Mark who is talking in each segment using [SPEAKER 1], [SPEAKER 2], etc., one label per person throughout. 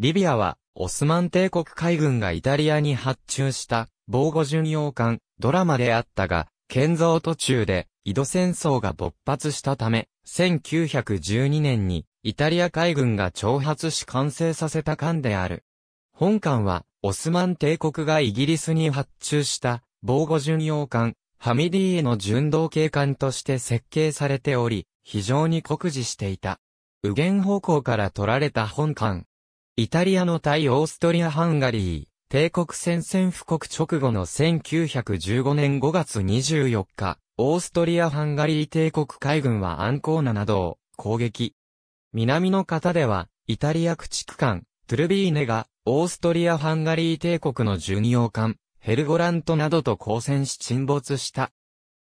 [SPEAKER 1] リ
[SPEAKER 2] ビアは、オスマン帝国海軍がイタリアに発注した防護巡洋艦、ドラマであったが、建造途中で、井戸戦争が勃発したため、1912年に、イタリア海軍が挑発し完成させた艦である。本艦は、オスマン帝国がイギリスに発注した、防護巡洋艦、ハミディへの巡道警官として設計されており、非常に酷似していた。右舷方向から取られた本艦、イタリアの対オーストリア・ハンガリー、帝国戦線布告直後の1915年5月24日、オーストリア・ハンガリー帝国海軍はアンコーナなどを攻撃。南の方では、イタリア駆逐艦、トゥルビーネが、オーストリア・ハンガリー帝国の巡洋艦、ヘルゴラントなどと交戦し沈没した。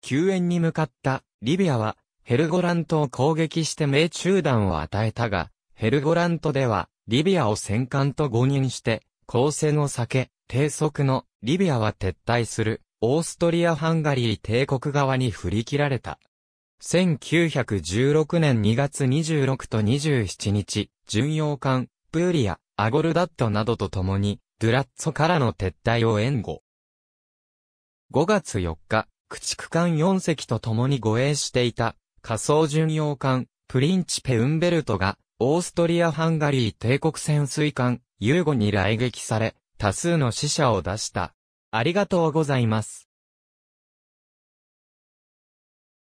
[SPEAKER 2] 救援に向かったリビアはヘルゴラントを攻撃して命中弾を与えたが、ヘルゴラントではリビアを戦艦と誤認して、公戦を避け、低速のリビアは撤退する、オーストリア・ハンガリー帝国側に振り切られた。1916年2月26と27日、巡洋艦、プーリア、アゴルダットなどと共に、ドゥラッツォからの撤退を援護。5月4日、駆逐艦4隻と共に護衛していた、仮想巡洋艦、プリンチペ・ウンベルトが、オーストリア・ハンガリー帝国潜水艦、ユーゴに来撃され、多数の死者を出した。ありがとうございます。